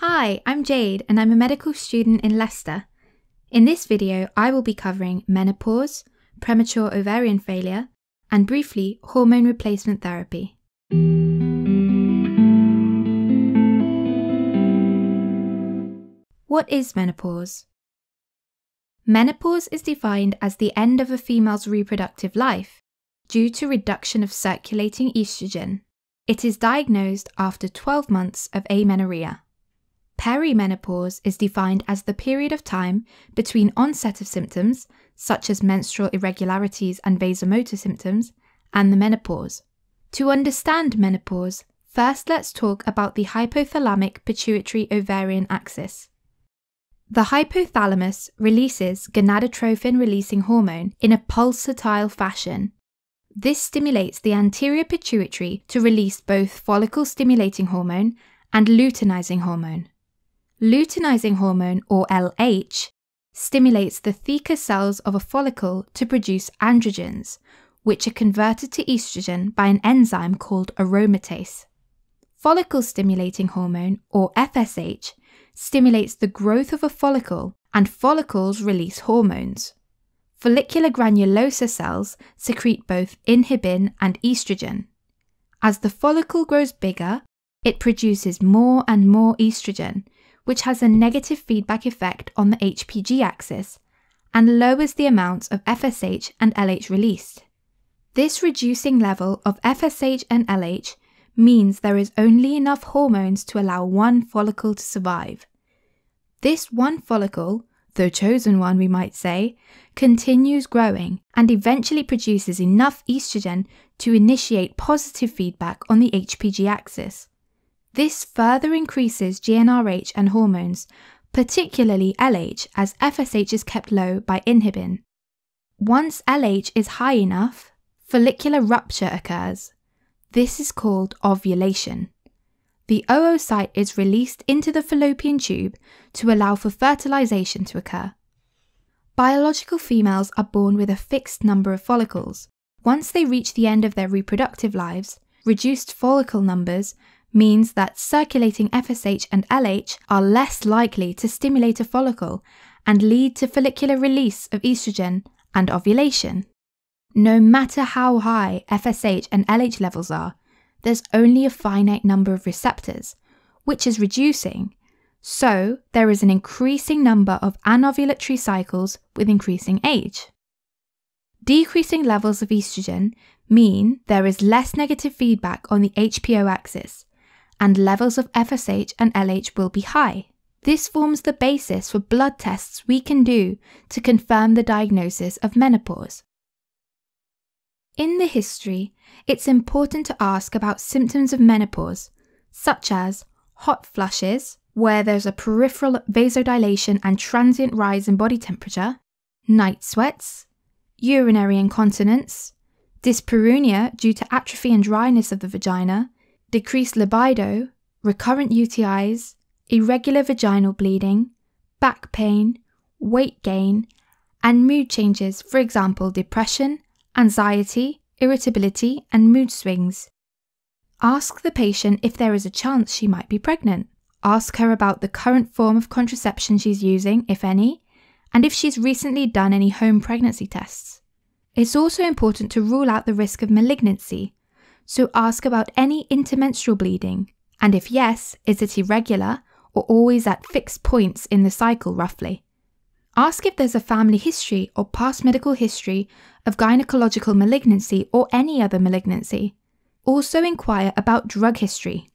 Hi, I'm Jade and I'm a medical student in Leicester. In this video, I will be covering menopause, premature ovarian failure, and briefly, hormone replacement therapy. What is menopause? Menopause is defined as the end of a female's reproductive life due to reduction of circulating estrogen. It is diagnosed after 12 months of amenorrhea. Perimenopause is defined as the period of time between onset of symptoms, such as menstrual irregularities and vasomotor symptoms, and the menopause. To understand menopause, first let's talk about the hypothalamic pituitary ovarian axis. The hypothalamus releases gonadotrophin releasing hormone in a pulsatile fashion. This stimulates the anterior pituitary to release both follicle stimulating hormone and luteinizing hormone. Luteinizing hormone, or LH, stimulates the theca cells of a follicle to produce androgens, which are converted to estrogen by an enzyme called aromatase. Follicle stimulating hormone, or FSH, stimulates the growth of a follicle, and follicles release hormones. Follicular granulosa cells secrete both inhibin and estrogen. As the follicle grows bigger, it produces more and more estrogen, which has a negative feedback effect on the HPG axis and lowers the amounts of FSH and LH released. This reducing level of FSH and LH means there is only enough hormones to allow one follicle to survive. This one follicle, the chosen one we might say, continues growing and eventually produces enough estrogen to initiate positive feedback on the HPG axis. This further increases GnRH and hormones, particularly LH, as FSH is kept low by inhibin. Once LH is high enough, follicular rupture occurs. This is called ovulation. The oocyte is released into the fallopian tube to allow for fertilization to occur. Biological females are born with a fixed number of follicles. Once they reach the end of their reproductive lives, reduced follicle numbers means that circulating FSH and LH are less likely to stimulate a follicle and lead to follicular release of estrogen and ovulation. No matter how high FSH and LH levels are, there's only a finite number of receptors, which is reducing. So, there is an increasing number of anovulatory cycles with increasing age. Decreasing levels of estrogen mean there is less negative feedback on the HPO axis, and levels of FSH and LH will be high. This forms the basis for blood tests we can do to confirm the diagnosis of menopause. In the history, it's important to ask about symptoms of menopause, such as hot flushes, where there's a peripheral vasodilation and transient rise in body temperature, night sweats, urinary incontinence, dyspareunia due to atrophy and dryness of the vagina, decreased libido, recurrent UTIs, irregular vaginal bleeding, back pain, weight gain, and mood changes, for example, depression, anxiety, irritability, and mood swings. Ask the patient if there is a chance she might be pregnant. Ask her about the current form of contraception she's using, if any, and if she's recently done any home pregnancy tests. It's also important to rule out the risk of malignancy, so ask about any intermenstrual bleeding, and if yes, is it irregular or always at fixed points in the cycle roughly? Ask if there's a family history or past medical history of gynecological malignancy or any other malignancy. Also inquire about drug history.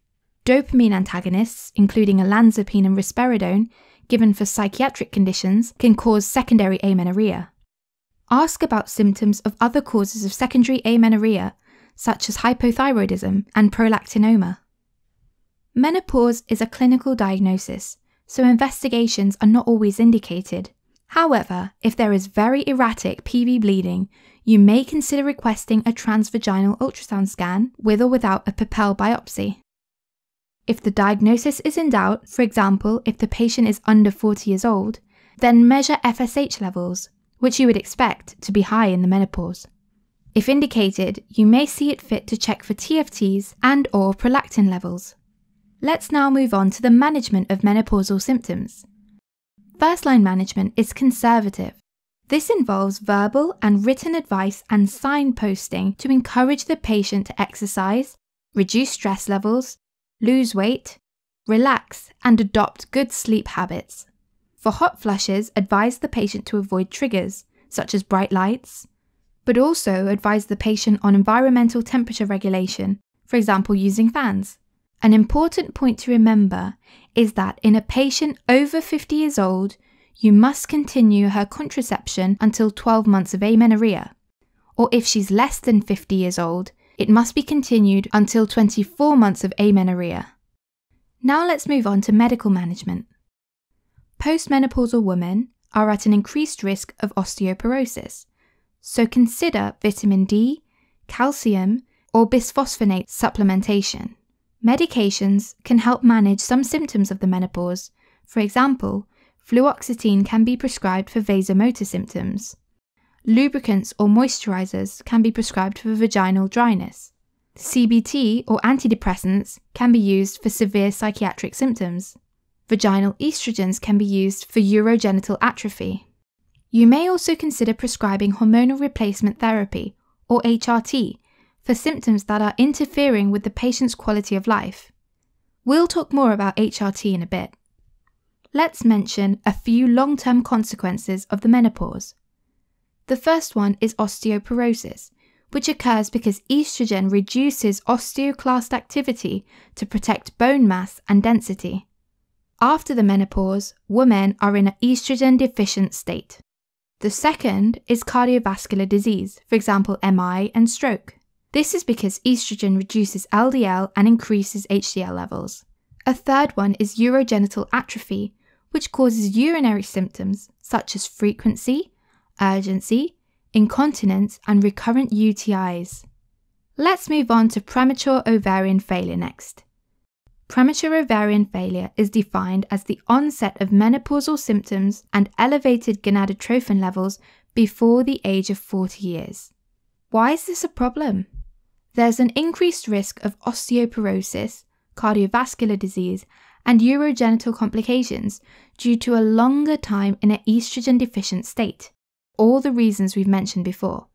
Dopamine antagonists, including olanzapine and risperidone, given for psychiatric conditions, can cause secondary amenorrhea. Ask about symptoms of other causes of secondary amenorrhea such as hypothyroidism and prolactinoma. Menopause is a clinical diagnosis, so investigations are not always indicated. However, if there is very erratic PV bleeding, you may consider requesting a transvaginal ultrasound scan with or without a papal biopsy. If the diagnosis is in doubt, for example, if the patient is under 40 years old, then measure FSH levels, which you would expect to be high in the menopause. If indicated, you may see it fit to check for TFTs and or prolactin levels. Let's now move on to the management of menopausal symptoms. First line management is conservative. This involves verbal and written advice and signposting to encourage the patient to exercise, reduce stress levels, lose weight, relax, and adopt good sleep habits. For hot flushes, advise the patient to avoid triggers, such as bright lights, but also advise the patient on environmental temperature regulation, for example, using fans. An important point to remember is that in a patient over 50 years old, you must continue her contraception until 12 months of amenorrhea. Or if she's less than 50 years old, it must be continued until 24 months of amenorrhea. Now let's move on to medical management. Postmenopausal women are at an increased risk of osteoporosis, so consider vitamin D, calcium, or bisphosphonate supplementation. Medications can help manage some symptoms of the menopause. For example, fluoxetine can be prescribed for vasomotor symptoms. Lubricants or moisturizers can be prescribed for vaginal dryness. CBT or antidepressants can be used for severe psychiatric symptoms. Vaginal estrogens can be used for urogenital atrophy. You may also consider prescribing hormonal replacement therapy, or HRT, for symptoms that are interfering with the patient's quality of life. We'll talk more about HRT in a bit. Let's mention a few long term consequences of the menopause. The first one is osteoporosis, which occurs because estrogen reduces osteoclast activity to protect bone mass and density. After the menopause, women are in an estrogen deficient state. The second is cardiovascular disease, for example, MI and stroke. This is because estrogen reduces LDL and increases HDL levels. A third one is urogenital atrophy, which causes urinary symptoms such as frequency, urgency, incontinence, and recurrent UTIs. Let's move on to premature ovarian failure next. Premature ovarian failure is defined as the onset of menopausal symptoms and elevated gonadotrophin levels before the age of 40 years. Why is this a problem? There's an increased risk of osteoporosis, cardiovascular disease, and urogenital complications due to a longer time in an estrogen deficient state, all the reasons we've mentioned before.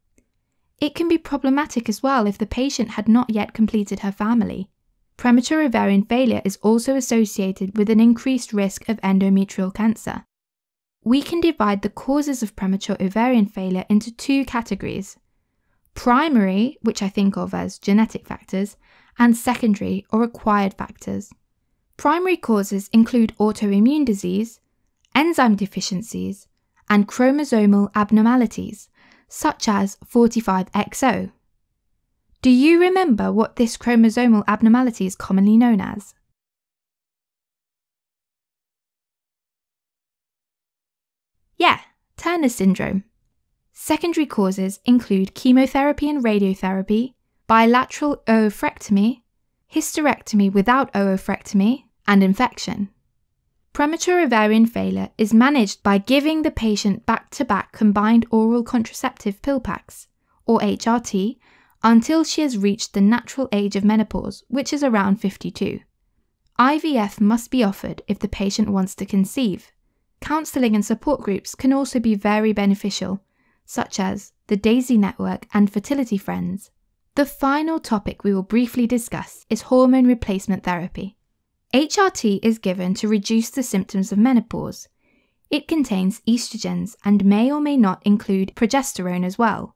It can be problematic as well if the patient had not yet completed her family. Premature ovarian failure is also associated with an increased risk of endometrial cancer. We can divide the causes of premature ovarian failure into two categories primary, which I think of as genetic factors, and secondary or acquired factors. Primary causes include autoimmune disease, enzyme deficiencies, and chromosomal abnormalities, such as 45XO, do you remember what this chromosomal abnormality is commonly known as? Yeah, Turner syndrome. Secondary causes include chemotherapy and radiotherapy, bilateral oophorectomy, hysterectomy without oophorectomy, and infection. Premature ovarian failure is managed by giving the patient back to back combined oral contraceptive pill packs, or HRT, until she has reached the natural age of menopause, which is around 52. IVF must be offered if the patient wants to conceive. Counselling and support groups can also be very beneficial, such as the DAISY Network and Fertility Friends. The final topic we will briefly discuss is hormone replacement therapy. HRT is given to reduce the symptoms of menopause. It contains estrogens and may or may not include progesterone as well.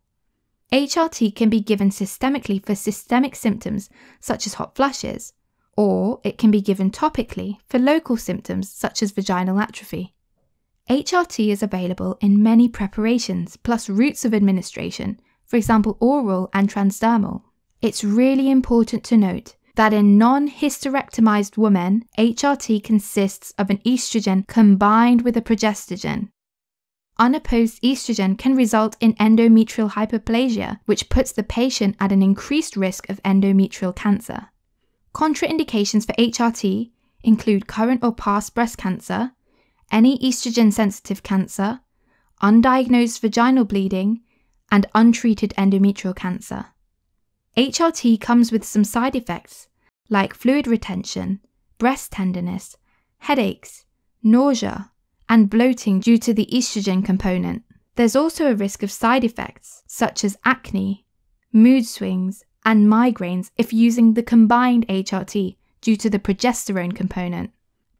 HRT can be given systemically for systemic symptoms such as hot flushes, or it can be given topically for local symptoms such as vaginal atrophy. HRT is available in many preparations plus routes of administration, for example, oral and transdermal. It's really important to note that in non hysterectomized women, HRT consists of an estrogen combined with a progestogen. Unopposed estrogen can result in endometrial hyperplasia, which puts the patient at an increased risk of endometrial cancer. Contraindications for HRT include current or past breast cancer, any estrogen sensitive cancer, undiagnosed vaginal bleeding, and untreated endometrial cancer. HRT comes with some side effects like fluid retention, breast tenderness, headaches, nausea, and bloating due to the estrogen component. There's also a risk of side effects such as acne, mood swings, and migraines if using the combined HRT due to the progesterone component.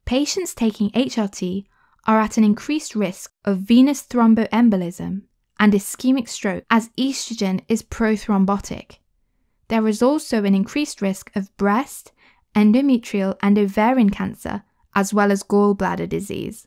Patients taking HRT are at an increased risk of venous thromboembolism and ischemic stroke as estrogen is prothrombotic. There is also an increased risk of breast, endometrial, and ovarian cancer, as well as gallbladder disease.